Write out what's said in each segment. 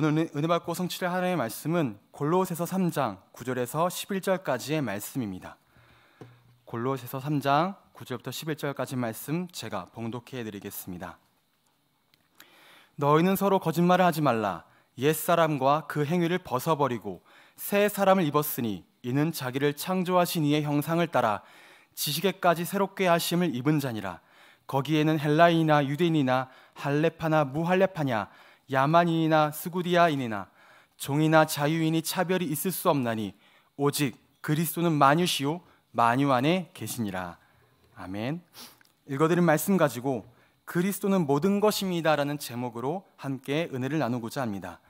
오늘 은혜 받고 성취를 하나님의 말씀은 골로새서 3장 9절에서 11절까지의 말씀입니다. 골로새서 3장 9절부터 11절까지 말씀 제가 봉독해 드리겠습니다. 너희는 서로 거짓말을 하지 말라. 옛 사람과 그 행위를 벗어버리고 새 사람을 입었으니 이는 자기를 창조하신 이의 형상을 따라 지식에까지 새롭게 하심을 입은 자니라. 거기에는 헬라인이나 유대인이나 할레파나 무할레파냐 야만인이나 스구디아인이나 종이나 자유인이 차별이 있을 수 없나니 오직 그리스도는 마뉴시오 마뉴 안에 계시니라. 아멘. 읽어드린 말씀 가지고 그리스도는 모든 것입니다라는 제목으로 함께 은혜를 나누고자 합니다.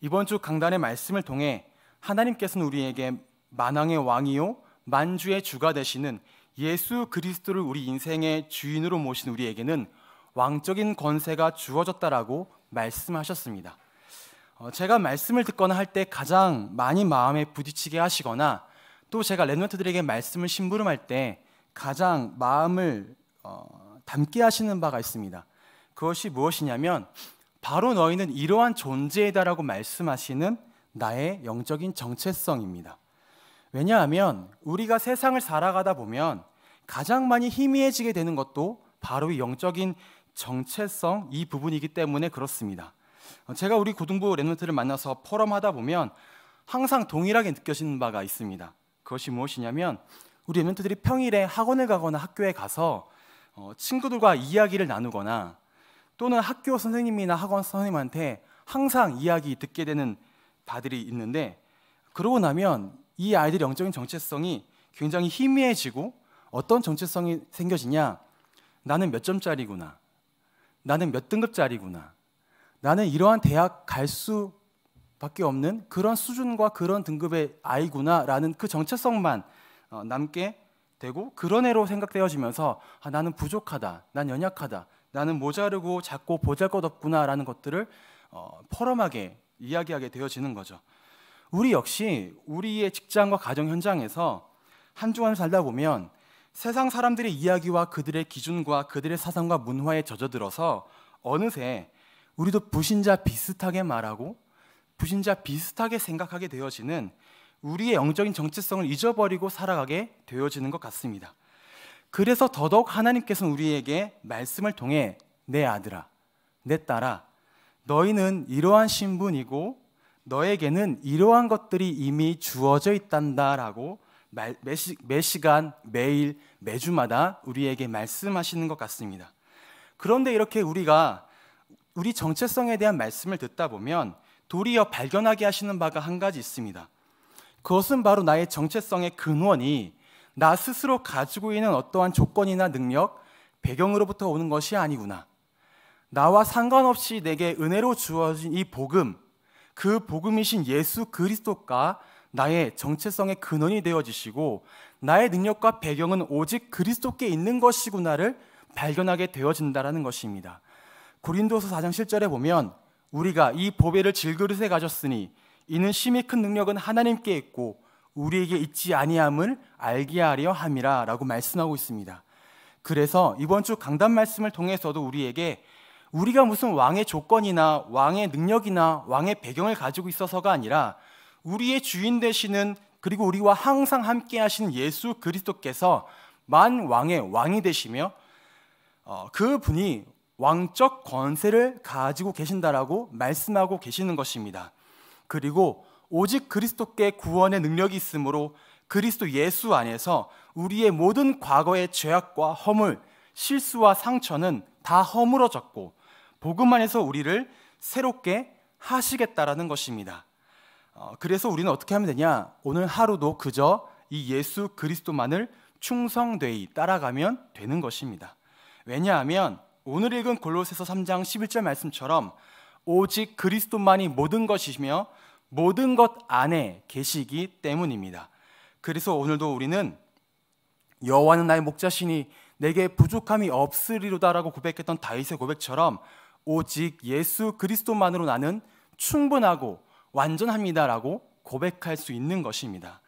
이번 주 강단의 말씀을 통해 하나님께서는 우리에게 만왕의 왕이요 만주의 주가 되시는 예수 그리스도를 우리 인생의 주인으로 모신 우리에게는 왕적인 권세가 주어졌다라고 말씀하셨습니다. 어, 제가 말씀을 듣거나 할 때 가장 많이 마음에 부딪히게 하시거나 또 제가 랩런트들에게 말씀을 심부름할 때 가장 마음을 어, 담게 하시는 바가 있습니다. 그것이 무엇이냐면 바로 너희는 이러한 존재이다라고 말씀하시는 나의 영적인 정체성입니다. 왜냐하면 우리가 세상을 살아가다 보면 가장 많이 희미해지게 되는 것도 바로 이 영적인 정체성 이 부분이기 때문에 그렇습니다. 어, 제가 우리 고등부 랩런트를 만나서 포럼하다 보면 항상 동일하게 느껴지는 바가 있습니다. 그것이 무엇이냐면 우리 랩런트들이 평일에 학원을 가거나 학교에 가서 어, 친구들과 이야기를 나누거나 또는 학교 선생님이나 학원 선생님한테 항상 이야기 듣게 되는 바들이 있는데 그러고 나면 이 아이들의 영적인 정체성이 굉장히 희미해지고 어떤 정체성이 생겨지냐 나는 몇 점짜리구나 나는 몇 등급짜리구나. 나는 이러한 대학 갈 수밖에 없는 그런 수준과 그런 등급의 아이구나라는 그 정체성만 어, 남게 되고 그런 애로 생각되어지면서 아, 나는 부족하다, 난 연약하다, 나는 모자르고 작고 보잘것없구나라는 것들을 어, 퍼럼하게 이야기하게 되어지는 거죠. 우리 역시 우리의 직장과 가정 현장에서 한주간 살다 보면 세상 사람들의 이야기와 그들의 기준과 그들의 사상과 문화에 젖어들어서 어느새 우리도 부신자 비슷하게 말하고 부신자 비슷하게 생각하게 되어지는 우리의 영적인 정체성을 잊어버리고 살아가게 되어지는 것 같습니다. 그래서 더더욱 하나님께서는 우리에게 말씀을 통해 내 아들아, 내 딸아, 너희는 이러한 신분이고 너에게는 이러한 것들이 이미 주어져 있단다라고 매, 시, 매 시간, 매일, 매주마다 우리에게 말씀하시는 것 같습니다. 그런데 이렇게 우리가 우리 정체성에 대한 말씀을 듣다 보면 도리어 발견하게 하시는 바가 한 가지 있습니다. 그것은 바로 나의 정체성의 근원이 나 스스로 가지고 있는 어떠한 조건이나 능력, 배경으로부터 오는 것이 아니구나. 나와 상관없이 내게 은혜로 주어진 이 복음, 그 복음이신 예수 그리스도가 나의 정체성의 근원이 되어 지시고 나의 능력과 배경은 오직 그리스도께 있는 것이구나를 발견하게 되어진다라는 것입니다. 고린도서 4장 7절에 보면 우리가 이 보배를 질그릇에 가졌으니 이는 심히 큰 능력은 하나님께 있고 우리에게 있지 아니함을 알게 하려 함이라라고 말씀하고 있습니다. 그래서 이번 주 강단 말씀을 통해서도 우리에게 우리가 무슨 왕의 조건이나 왕의 능력이나 왕의 배경을 가지고 있어서가 아니라 우리의 주인 되시는 그리고 우리와 항상 함께 하신 예수 그리스도께서 만 왕의 왕이 되시며 어, 그 분이 왕적 권세를 가지고 계신다라고 말씀하고 계시는 것입니다. 그리고 오직 그리스도께 구원의 능력이 있으므로 그리스도 예수 안에서 우리의 모든 과거의 죄악과 허물, 실수와 상처는 다 허물어졌고 복음 안에서 우리를 새롭게 하시겠다라는 것입니다. 어, 그래서 우리는 어떻게 하면 되냐? 오늘 하루도 그저 이 예수 그리스도만을 충성되이 따라가면 되는 것입니다. 왜냐하면 오늘 읽은 골로새서 3장 11절 말씀처럼 오직 그리스도만이 모든 것이며 모든 것 안에 계시기 때문입니다. 그래서 오늘도 우리는 여호와는 나의 목자시니 내게 부족함이 없으리로다라고 고백했던 다윗의 고백처럼 오직 예수 그리스도만으로 나는 충분하고 완전합니다라고 고백할 수 있는 것입니다.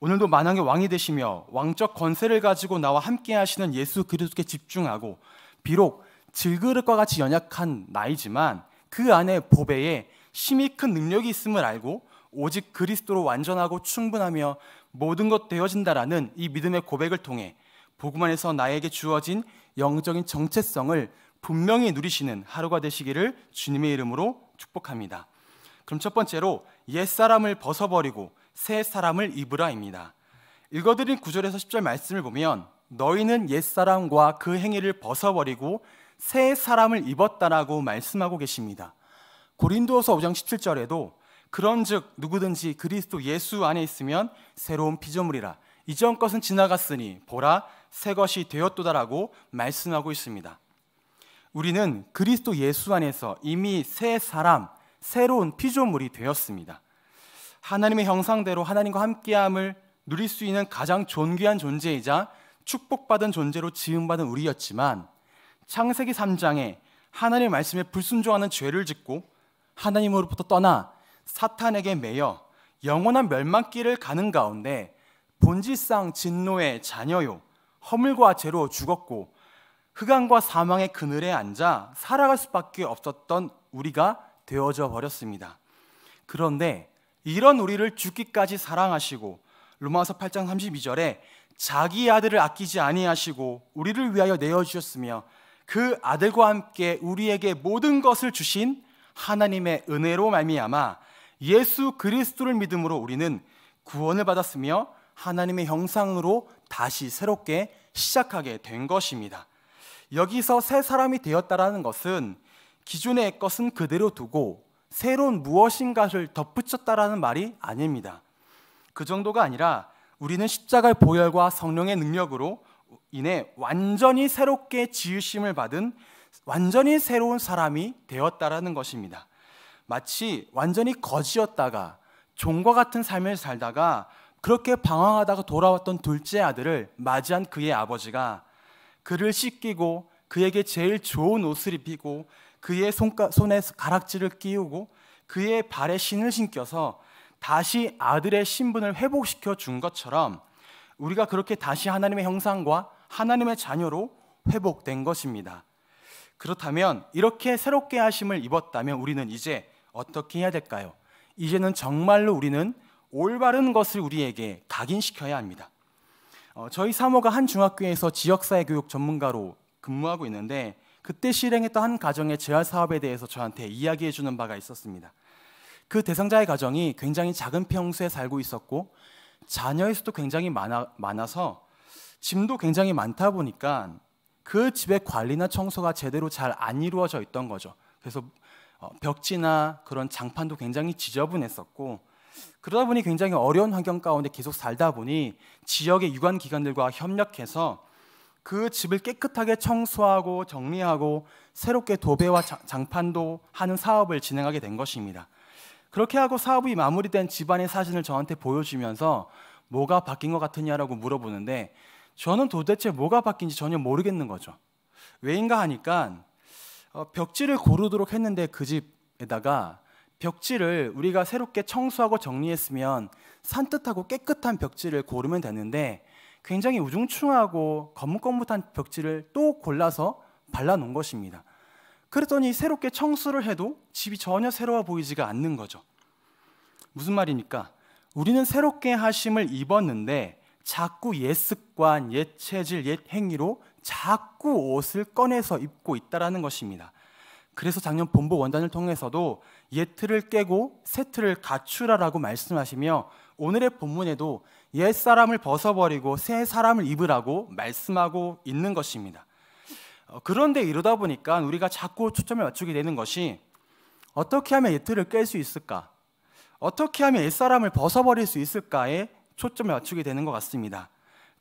오늘도 만왕의 왕이 되시며 왕적 권세를 가지고 나와 함께 하시는 예수 그리스도께 집중하고 비록 질그릇과 같이 연약한 나이지만 그 안에 보배에 심히 큰 능력이 있음을 알고 오직 그리스도로 완전하고 충분하며 모든 것 되어진다라는 이 믿음의 고백을 통해 복음 안에서 나에게 주어진 영적인 정체성을 분명히 누리시는 하루가 되시기를 주님의 이름으로 축복합니다. 그럼 첫 번째로 옛사람을 벗어버리고 새 사람을 입으라입니다. 읽어드린 구절에서 10절 말씀을 보면 너희는 옛사람과 그 행위를 벗어버리고 새 사람을 입었다라고 말씀하고 계십니다. 고린도서 5장 17절에도 그런즉 누구든지 그리스도 예수 안에 있으면 새로운 피조물이라 이전 것은 지나갔으니 보라 새 것이 되었도다라고 말씀하고 있습니다. 우리는 그리스도 예수 안에서 이미 새 사람 새로운 피조물이 되었습니다. 하나님의 형상대로 하나님과 함께함을 누릴 수 있는 가장 존귀한 존재이자 축복받은 존재로 지음받은 우리였지만 창세기 3장에 하나님의 말씀에 불순종하는 죄를 짓고 하나님으로부터 떠나 사탄에게 매여 영원한 멸망길을 가는 가운데 본질상 진노의 자녀요 허물과 죄로 죽었고 흑암과 사망의 그늘에 앉아 살아갈 수밖에 없었던 우리가 되어져 버렸습니다. 그런데 이런 우리를 죽기까지 사랑하시고 로마서 8장 32절에 자기 아들을 아끼지 아니하시고 우리를 위하여 내어 주셨으며 그 아들과 함께 우리에게 모든 것을 주신 하나님의 은혜로 말미암아 예수 그리스도를 믿음으로 우리는 구원을 받았으며 하나님의 형상으로 다시 새롭게 시작하게 된 것입니다. 여기서 새 사람이 되었다라는 것은 기존의 것은 그대로 두고 새로운 무엇인가를 덧붙였다라는 말이 아닙니다. 그 정도가 아니라 우리는 십자가의 보혈과 성령의 능력으로 인해 완전히 새롭게 지으심을 받은 완전히 새로운 사람이 되었다라는 것입니다. 마치 완전히 거지였다가 종과 같은 삶을 살다가 그렇게 방황하다가 돌아왔던 둘째 아들을 맞이한 그의 아버지가 그를 씻기고 그에게 제일 좋은 옷을 입히고 그의 손가, 손에 가락지를 끼우고 그의 발에 신을 신겨서 다시 아들의 신분을 회복시켜 준 것처럼 우리가 그렇게 다시 하나님의 형상과 하나님의 자녀로 회복된 것입니다. 그렇다면 이렇게 새롭게 하심을 입었다면 우리는 이제 어떻게 해야 될까요? 이제는 정말로 우리는 올바른 것을 우리에게 각인시켜야 합니다. 어, 저희 사모가 한 중학교에서 지역사회 교육 전문가로 근무하고 있는데 그때 실행했던 한 가정의 재활 사업에 대해서 저한테 이야기해 주는 바가 있었습니다. 그 대상자의 가정이 굉장히 작은 평수에 살고 있었고 자녀의 수도 굉장히 많아, 많아서 짐도 굉장히 많다 보니까 그 집의 관리나 청소가 제대로 잘 안 이루어져 있던 거죠. 그래서 어, 벽지나 그런 장판도 굉장히 지저분했었고 그러다 보니 굉장히 어려운 환경 가운데 계속 살다 보니 지역의 유관 기관들과 협력해서 그 집을 깨끗하게 청소하고 정리하고 새롭게 도배와 장판도 하는 사업을 진행하게 된 것입니다. 그렇게 하고 사업이 마무리된 집안의 사진을 저한테 보여주면서 뭐가 바뀐 것 같으냐라고 물어보는데 저는 도대체 뭐가 바뀐지 전혀 모르겠는 거죠. 왜인가 하니까 어, 벽지를 고르도록 했는데 그 집에다가 벽지를 우리가 새롭게 청소하고 정리했으면 산뜻하고 깨끗한 벽지를 고르면 되는데 굉장히 우중충하고 검은검은한 벽지를 또 골라서 발라놓은 것입니다. 그랬더니 새롭게 청소를 해도 집이 전혀 새로워 보이지가 않는 거죠. 무슨 말입니까? 우리는 새롭게 하심을 입었는데 자꾸 옛 습관, 옛 체질, 옛 행위로 자꾸 옷을 꺼내서 입고 있다라는 것입니다. 그래서 작년 본보 원단을 통해서도 옛 틀을 깨고 새 틀을 갖추라라고 말씀하시며 오늘의 본문에도 옛 사람을 벗어버리고 새 사람을 입으라고 말씀하고 있는 것입니다. 어, 그런데 이러다 보니까 우리가 자꾸 초점을 맞추게 되는 것이 어떻게 하면 옛틀을깰 수 있을까? 어떻게 하면 옛사람을 벗어버릴 수 있을까에 초점을 맞추게 되는 것 같습니다.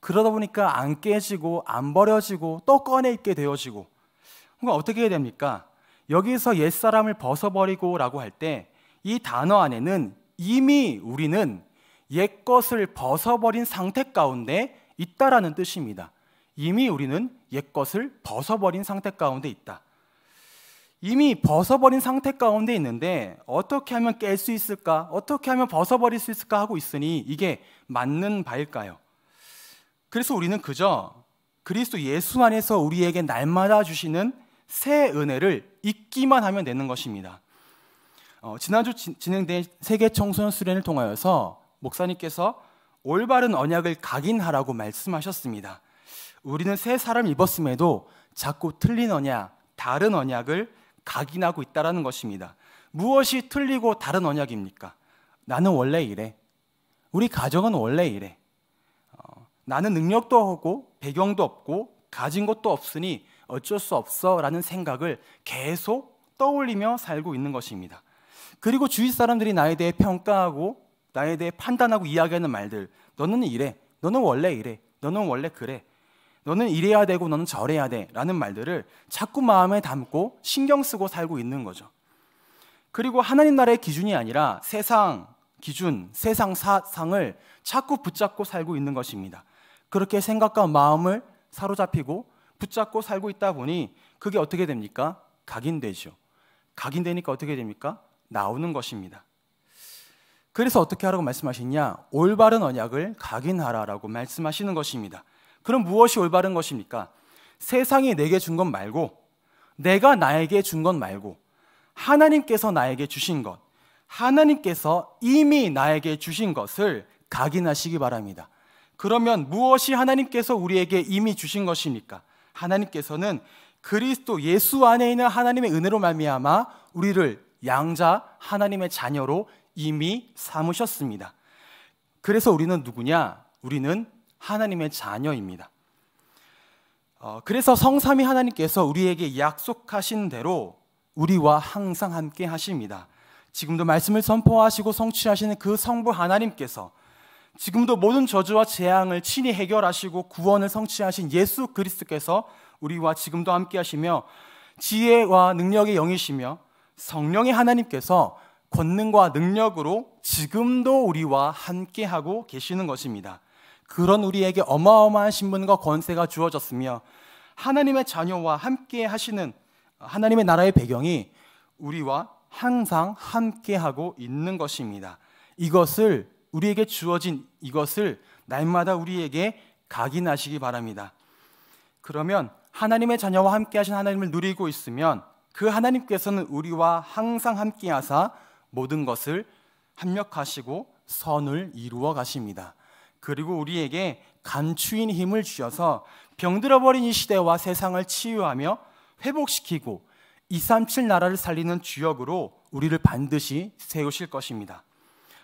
그러다 보니까 안 깨지고 안 버려지고 또 꺼내 있게 되어지고 그러니까 어떻게 해야 됩니까? 여기서 옛사람을 벗어버리고 라고 할 때 이 단어 안에는 이미 우리는 옛 것을 벗어버린 상태 가운데 있다라는 뜻입니다. 이미 우리는 옛 것을 벗어버린 상태 가운데 있다. 이미 벗어버린 상태 가운데 있는데 어떻게 하면 깰 수 있을까? 어떻게 하면 벗어버릴 수 있을까 하고 있으니 이게 맞는 바일까요? 그래서 우리는 그저 그리스도 예수 안에서 우리에게 날마다 주시는 새 은혜를 잊기만 하면 되는 것입니다. 어, 지난주 진행된 세계 청소년 수련을 통하여서 목사님께서 올바른 언약을 각인하라고 말씀하셨습니다. 우리는 새 사람 입었음에도 자꾸 틀린 언약, 다른 언약을 각인하고 있다라는 것입니다. 무엇이 틀리고 다른 언약입니까? 나는 원래 이래. 우리 가정은 원래 이래. 어, 나는 능력도 없고 배경도 없고 가진 것도 없으니 어쩔 수 없어라는 생각을 계속 떠올리며 살고 있는 것입니다. 그리고 주위 사람들이 나에 대해 평가하고 나에 대해 판단하고 이야기하는 말들. 너는 이래. 너는 원래 이래. 너는 원래 그래. 너는 이래야 되고 너는 저래야 돼. 라는 말들을 자꾸 마음에 담고 신경 쓰고 살고 있는 거죠. 그리고 하나님 나라의 기준이 아니라 세상 기준, 세상 사상을 자꾸 붙잡고 살고 있는 것입니다. 그렇게 생각과 마음을 사로잡히고 붙잡고 살고 있다 보니 그게 어떻게 됩니까? 각인되죠. 각인되니까 어떻게 됩니까? 나오는 것입니다. 그래서 어떻게 하라고 말씀하셨냐? 올바른 언약을 각인하라라고 말씀하시는 것입니다. 그럼 무엇이 올바른 것입니까? 세상이 내게 준것 말고 내가 나에게 준것 말고 하나님께서 나에게 주신 것, 하나님께서 이미 나에게 주신 것을 각인하시기 바랍니다. 그러면 무엇이 하나님께서 우리에게 이미 주신 것입니까? 하나님께서는 그리스도 예수 안에 있는 하나님의 은혜로 말미암아 우리를 양자 하나님의 자녀로 이미 삼으셨습니다. 그래서 우리는 누구냐? 우리는 하나님의 자녀입니다. 어, 그래서 성삼위 하나님께서 우리에게 약속하신 대로 우리와 항상 함께 하십니다. 지금도 말씀을 선포하시고 성취하시는 그 성부 하나님께서 지금도 모든 저주와 재앙을 친히 해결하시고 구원을 성취하신 예수 그리스도께서 우리와 지금도 함께 하시며 지혜와 능력의 영이시며 성령의 하나님께서 권능과 능력으로 지금도 우리와 함께하고 계시는 것입니다. 그런 우리에게 어마어마한 신분과 권세가 주어졌으며 하나님의 자녀와 함께 하시는 하나님의 나라의 배경이 우리와 항상 함께하고 있는 것입니다. 이것을 우리에게 주어진 이것을 날마다 우리에게 각인하시기 바랍니다. 그러면 하나님의 자녀와 함께 하신 하나님을 누리고 있으면 그 하나님께서는 우리와 항상 함께 하사 모든 것을 합력하시고 선을 이루어 가십니다. 그리고 우리에게 간추인 힘을 주셔서 병들어 버린 이 시대와 세상을 치유하며 회복시키고 237 나라를 살리는 주역으로 우리를 반드시 세우실 것입니다.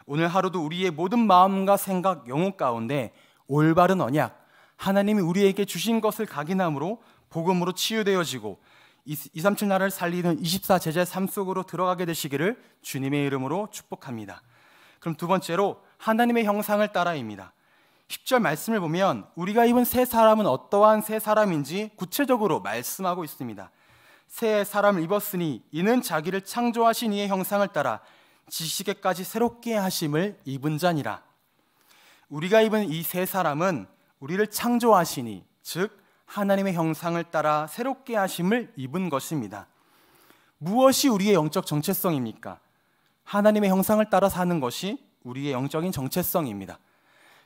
오늘 하루도 우리의 모든 마음과 생각, 영혼 가운데 올바른 언약, 하나님이 우리에게 주신 것을 각인함으로 복음으로 치유되어지고 2, 3, 나라를 살리는 24제자의 삶 속으로 들어가게 되시기를 주님의 이름으로 축복합니다. 그럼 두 번째로 하나님의 형상을 따라입니다. 10절 말씀을 보면 우리가 입은 새 사람은 어떠한 새 사람인지 구체적으로 말씀하고 있습니다. 새 사람을 입었으니 이는 자기를 창조하신 이의 형상을 따라 지식에까지 새롭게 하심을 입은 자니라. 우리가 입은 이 새 사람은 우리를 창조하시니 즉 하나님의 형상을 따라 새롭게 하심을 입은 것입니다. 무엇이 우리의 영적 정체성입니까? 하나님의 형상을 따라 사는 것이 우리의 영적인 정체성입니다.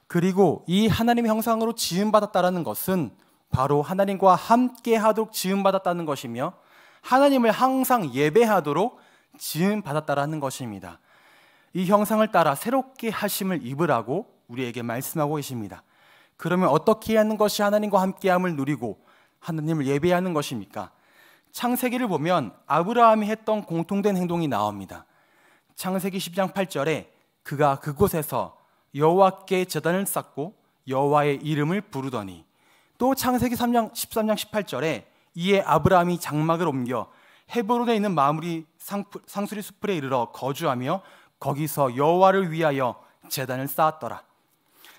그리고 이 하나님의 형상으로 지음받았다라는 것은 바로 하나님과 함께 하도록 지음받았다는 것이며 하나님을 항상 예배하도록 지음받았다라는 것입니다. 이 형상을 따라 새롭게 하심을 입으라고 우리에게 말씀하고 계십니다. 그러면 어떻게 하는 것이 하나님과 함께함을 누리고 하나님을 예배하는 것입니까? 창세기를 보면 아브라함이 했던 공통된 행동이 나옵니다. 창세기 10장 8절에 그가 그곳에서 여호와께 제단을 쌓고 여호와의 이름을 부르더니 또 창세기 3장 13장 18절에 이에 아브라함이 장막을 옮겨 헤브론에 있는 마무리 상수리 숲에 이르러 거주하며 거기서 여호와를 위하여 제단을 쌓았더라.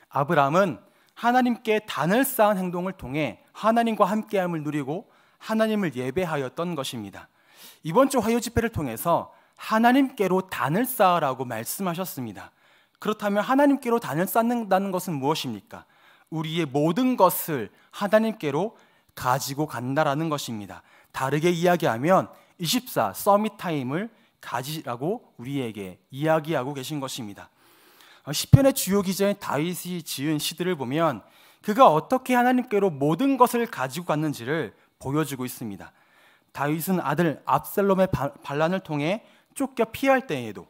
아브라함은 하나님께 단을 쌓은 행동을 통해 하나님과 함께함을 누리고 하나님을 예배하였던 것입니다. 이번 주 화요 집회를 통해서 하나님께로 단을 쌓으라고 말씀하셨습니다. 그렇다면 하나님께로 단을 쌓는다는 것은 무엇입니까? 우리의 모든 것을 하나님께로 가지고 간다라는 것입니다. 다르게 이야기하면 24 서밋 타임을 가지라고 우리에게 이야기하고 계신 것입니다. 어, 시편의 주요 기자인 다윗이 지은 시들을 보면 그가 어떻게 하나님께로 모든 것을 가지고 갔는지를 보여주고 있습니다. 다윗은 아들 압살롬의 반란을 통해 쫓겨 피할 때에도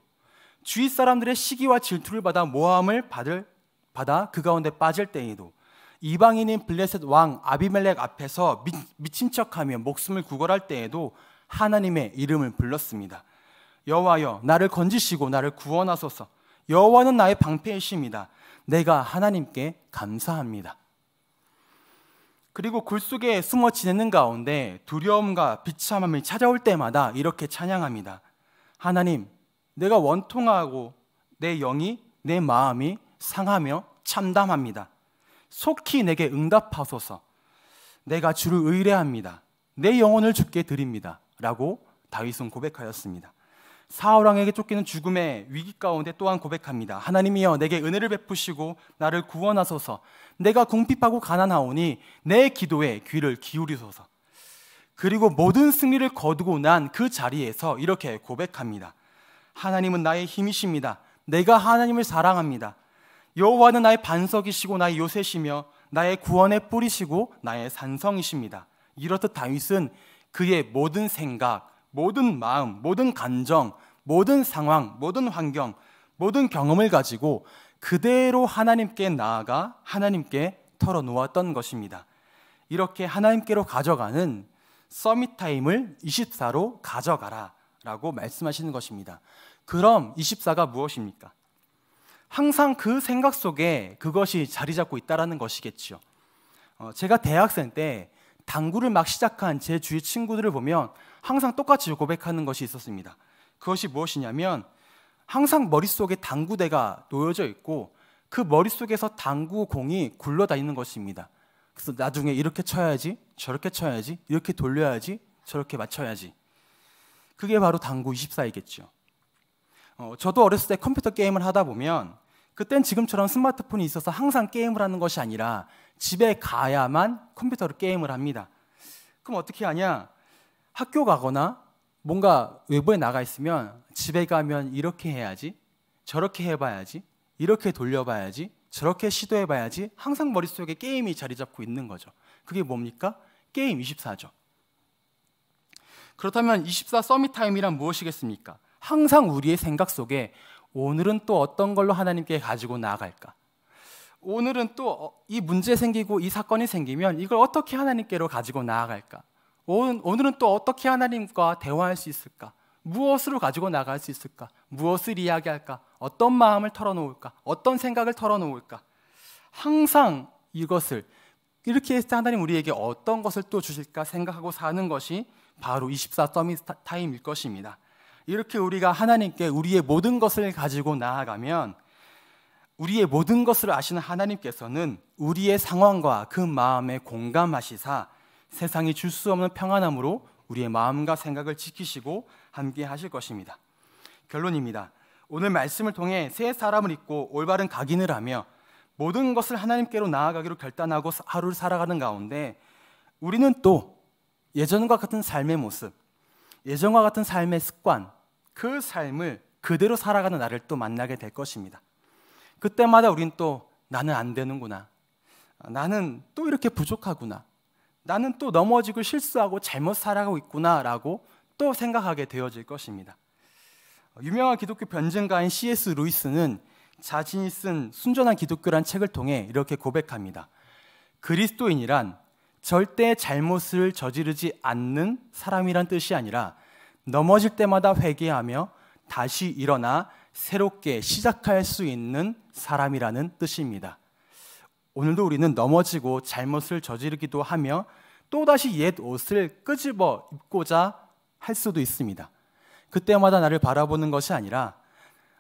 주위 사람들의 시기와 질투를 받아 모함을 받을 받아 그 가운데 빠질 때에도 이방인인 블레셋 왕 아비멜렉 앞에서 미, 미친 척하며 목숨을 구걸할 때에도 하나님의 이름을 불렀습니다. 여호와여 나를 건지시고 나를 구원하소서. 여호와는 나의 방패이십니다. 내가 하나님께 감사합니다. 그리고 굴 속에 숨어 지내는 가운데 두려움과 비참함이 찾아올 때마다 이렇게 찬양합니다. 하나님, 내가 원통하고 내 영이 내 마음이 상하며 참담합니다. 속히 내게 응답하소서. 내가 주를 의뢰합니다. 내 영혼을 주께 드립니다. 라고 다윗은 고백하였습니다. 사울왕에게 쫓기는 죽음의 위기 가운데 또한 고백합니다. 하나님이여 내게 은혜를 베푸시고 나를 구원하소서. 내가 궁핍하고 가난하오니 내 기도에 귀를 기울이소서. 그리고 모든 승리를 거두고 난 그 자리에서 이렇게 고백합니다. 하나님은 나의 힘이십니다. 내가 하나님을 사랑합니다. 여호와는 나의 반석이시고 나의 요새시며 나의 구원의 뿌리시고 나의 산성이십니다. 이렇듯 다윗은 그의 모든 생각, 모든 마음, 모든 감정, 모든 상황, 모든 환경, 모든 경험을 가지고 그대로 하나님께 나아가 하나님께 털어놓았던 것입니다. 이렇게 하나님께로 가져가는 서밋 타임을 24로 가져가라 라고 말씀하시는 것입니다. 그럼 24가 무엇입니까? 항상 그 생각 속에 그것이 자리 잡고 있다라는 것이겠지요. 어, 제가 대학생 때 당구를 막 시작한 제 주위 친구들을 보면 항상 똑같이 고백하는 것이 있었습니다. 그것이 무엇이냐면 항상 머릿속에 당구대가 놓여져 있고 그 머릿속에서 당구공이 굴러다니는 것입니다. 그래서 나중에 이렇게 쳐야지, 저렇게 쳐야지, 이렇게 돌려야지, 저렇게 맞춰야지. 그게 바로 당구 24이겠죠. 어, 저도 어렸을 때 컴퓨터 게임을 하다 보면 그땐 지금처럼 스마트폰이 있어서 항상 게임을 하는 것이 아니라 집에 가야만 컴퓨터로 게임을 합니다. 그럼 어떻게 하냐? 학교 가거나 뭔가 외부에 나가 있으면 집에 가면 이렇게 해야지, 저렇게 해봐야지, 이렇게 돌려봐야지, 저렇게 시도해봐야지 항상 머릿속에 게임이 자리 잡고 있는 거죠. 그게 뭡니까? 게임 24죠. 그렇다면 24 서밋 타임이란 무엇이겠습니까? 항상 우리의 생각 속에 오늘은 또 어떤 걸로 하나님께 가지고 나아갈까? 오늘은 또이 어, 문제 생기고 이 사건이 생기면 이걸 어떻게 하나님께로 가지고 나아갈까? 오늘은 또 어떻게 하나님과 대화할 수 있을까? 무엇으로 가지고 나갈 수 있을까? 무엇을 이야기할까? 어떤 마음을 털어놓을까? 어떤 생각을 털어놓을까? 항상 이것을 이렇게 했을 때 하나님 우리에게 어떤 것을 또 주실까 생각하고 사는 것이 바로 24 서밋 타임일 것입니다. 이렇게 우리가 하나님께 우리의 모든 것을 가지고 나아가면 우리의 모든 것을 아시는 하나님께서는 우리의 상황과 그 마음에 공감하시사 세상이 줄 수 없는 평안함으로 우리의 마음과 생각을 지키시고 함께 하실 것입니다. 결론입니다. 오늘 말씀을 통해 새 사람을 입고 올바른 각인을 하며 모든 것을 하나님께로 나아가기로 결단하고 하루를 살아가는 가운데 우리는 또 예전과 같은 삶의 모습, 예전과 같은 삶의 습관, 그 삶을 그대로 살아가는 나를 또 만나게 될 것입니다. 그때마다 우린 또 나는 안 되는구나. 나는 또 이렇게 부족하구나. 나는 또 넘어지고 실수하고 잘못 살아가고 있구나라고 또 생각하게 되어질 것입니다. 유명한 기독교 변증가인 C.S. 루이스는 자신이 쓴 순전한 기독교란 책을 통해 이렇게 고백합니다. 그리스도인이란 절대 잘못을 저지르지 않는 사람이란 뜻이 아니라 넘어질 때마다 회개하며 다시 일어나 새롭게 시작할 수 있는 사람이라는 뜻입니다. 오늘도 우리는 넘어지고 잘못을 저지르기도 하며 또다시 옛 옷을 끄집어 입고자 할 수도 있습니다. 그때마다 나를 바라보는 것이 아니라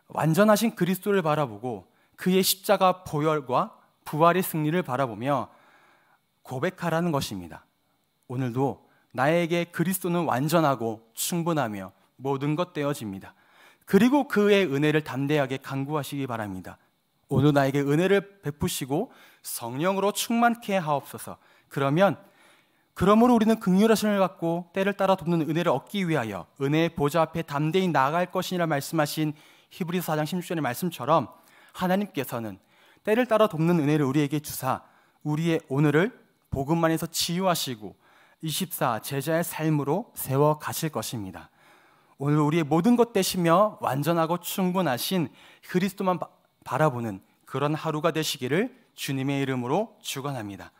완전하신 그리스도를 바라보고 그의 십자가 보혈과 부활의 승리를 바라보며 고백하라는 것입니다. 오늘도 나에게 그리스도는 완전하고 충분하며 모든 것 떼어집니다. 그리고 그의 은혜를 담대하게 간구하시기 바랍니다. 오늘 나에게 은혜를 베푸시고 성령으로 충만케 하옵소서. 그러면 그러므로 우리는 극률하심을 받고 때를 따라 돕는 은혜를 얻기 위하여 은혜의 보좌 앞에 담대히 나아갈 것이라 말씀하신 히브리서 4장 16절의 말씀처럼 하나님께서는 때를 따라 돕는 은혜를 우리에게 주사 우리의 오늘을 복음만에서 치유하시고 24 제자의 삶으로 세워 가실 것입니다. 오늘 우리의 모든 것 되시며 완전하고 충분하신 그리스도만 바, 바라보는 그런 하루가 되시기를 주님의 이름으로 축원합니다.